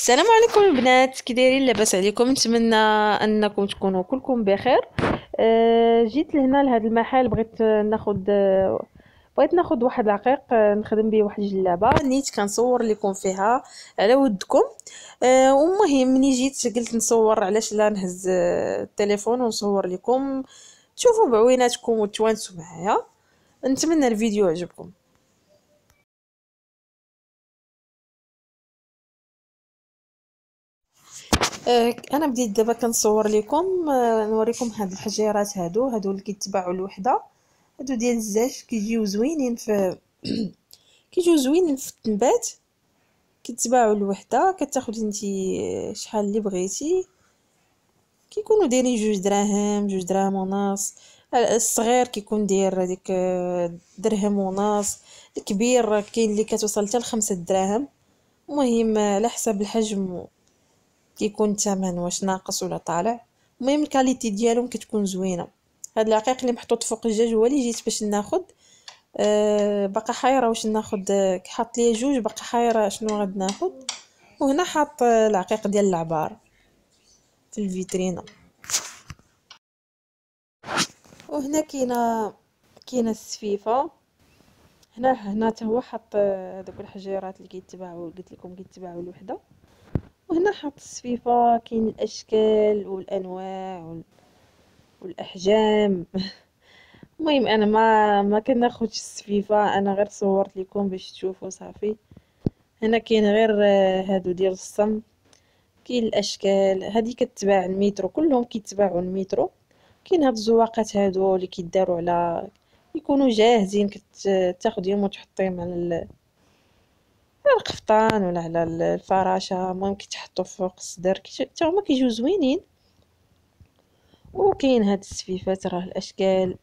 السلام عليكم البنات كي دايرين لاباس عليكم نتمنى انكم تكونوا كلكم بخير آه، جيت لهنا لهذا المحل بغيت ناخذ بغيت ناخذ واحد العقيق آه، نخدم به واحد الجلابه نيت كنصور لكم فيها على ودكم والمهم ومهم ملي جيت قلت نصور علاش لا نهز آه، التليفون ونصور لكم تشوفوا بعويناتكم وتوانسوا معايا نتمنى الفيديو يعجبكم آه، انا بديت دابا كنصور لكم آه، نوريكم هاد الحجيرات هادو هادو اللي كيتباعوا الوحده هادو ديال الزاج كيجيو زوينين ف كيجيو زوينين في التنبات كيتباعوا الوحده كتاخذ انت شحال اللي بغيتي كيكونوا دايرين جوج دراهم جوج دراهم ونص آه، الصغير كيكون داير هذيك درهم ونص الكبير كاين اللي كتوصل حتى لخمسة دراهم المهم على حسب الحجم كيكون الثمن واش ناقص ولا طالع المهم الكاليتي ديالهم كتكون زوينه هاد العقيق اللي محطوط فوق الدجاج هو اللي جيت باش ناخد أه باقا حايره واش ناخد آه، حاط لي جوج باقا حايره شنو غاد ناخد وهنا حاط آه، العقيق ديال العبار في الفيترينا وهنا كاينه كاينه السفيفه هنا هنا حتى هو حط آه، دوك الحجيرات اللي كيتباعوا قلت لكم كيتباعوا الوحده وهنا حط السفيفة كاين الأشكال والأنواع والأحجام المهم أنا ما ما كناخدش السفيفة أنا غير صورت لكم باش تشوفوا صافي هنا كاين غير آه، هادو ديال الصم كاين الأشكال هادي كتباع المترو كلهم كيتباعوا المترو كاين هاد الزواقات هادو اللي كيداروا على يكونوا جاهزين كتاخذيهم وتحطيهم على القفطان ولا على الفراشه المهم تحطو فوق الصدر حتى هما كيجيو زوينين وكاين هاد السفيفات راه الاشكال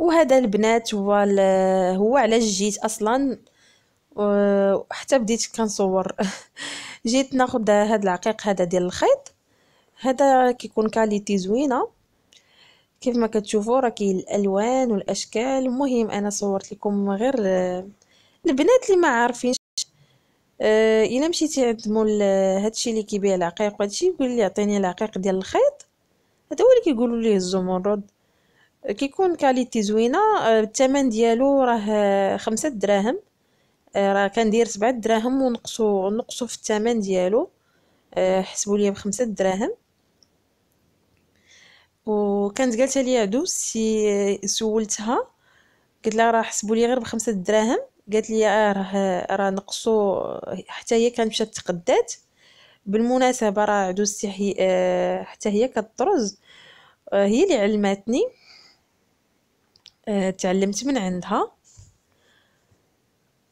وهذا البنات هو هو علاش جيت اصلا آه، حتى بديت كنصور جيت ناخد هاد العقيق هذا ديال الخيط هذا كيكون كاليتي زوينه كيف ما كتشوفوا راه كاين الالوان والاشكال المهم انا صورت لكم غير البنات اللي ما عارفين أه الا مشيتي عند مول هادشي اللي كيبيع العقيق وهادشي يقول لي عطيني العقيق ديال الخيط هذا هو اللي كيقولوا ليه الزمرد كيكون كاليتي زوينه آه، الثمن ديالو راه خمسة دراهم آه، راه كندير سبعة دراهم ونقصو نقصو في الثمن ديالو آه، حسبوا لي بخمسة دراهم وكانت قالت لي عدو سي سولتها قلت لها راه حسبوا لي غير بخمسة دراهم قالت لي راه راه نقصو حتى هي كانت مشات تقدات بالمناسبه راه عدوز حتى هي كطرز هي اللي علماتني آه، تعلمت من عندها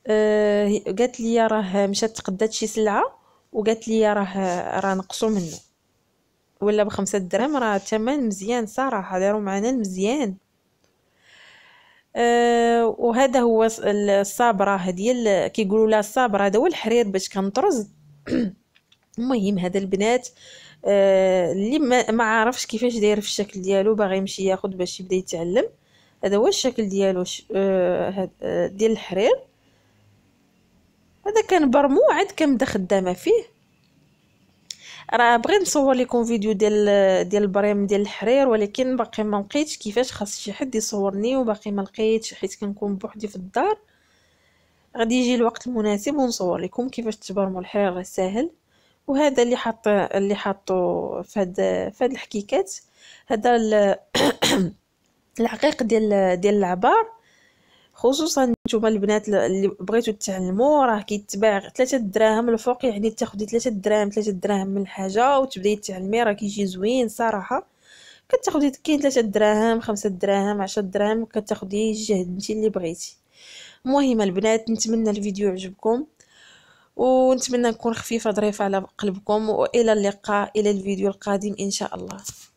آه، قالت لي راه مشات تقدات شي سلعه وقالت لي راه راه نقصوا منه ولا بخمسة درهم راه الثمن مزيان صراحه داروا معنا مزيان أه وهذا هو الصابره ديال كيقولوا لها الصابره هذا هو الحرير باش كنطرز المهم هذا البنات آه، اللي ما, ما عارفش كيفاش داير في الشكل ديالو باغي يمشي ياخد باش يبدا يتعلم هذا هو الشكل ديالو ش... آه, آه، ديال الحرير هذا كان برمو عاد كنبدا خدامه فيه راه بغيت نصور لكم فيديو ديال ديال البريم ديال الحرير ولكن باقي ما لقيتش كيفاش خاص شي حد يصورني وباقي ما لقيتش حيت كنكون بوحدي في الدار غادي يجي الوقت المناسب ونصور لكم كيفاش تبرموا الحرير راه ساهل وهذا اللي حاط اللي حاطو في هاد في هاد الحكيكات هذا العقيق ديال ديال العبار خصوصا نتوما البنات اللي بغيتو تعلمو راه كيتباع ثلاثة دراهم الفوق يعني تاخدي ثلاثة دراهم ثلاثة دراهم من الحاجه وتبداي تعلمي راه كيجي زوين صراحه كتاخدي كاين ثلاثة دراهم خمسة دراهم عشرة دراهم كتاخدي الجهد نتي اللي بغيتي المهم البنات نتمنى الفيديو يعجبكم ونتمنى نكون خفيفه ظريفه على قلبكم والى اللقاء الى الفيديو القادم ان شاء الله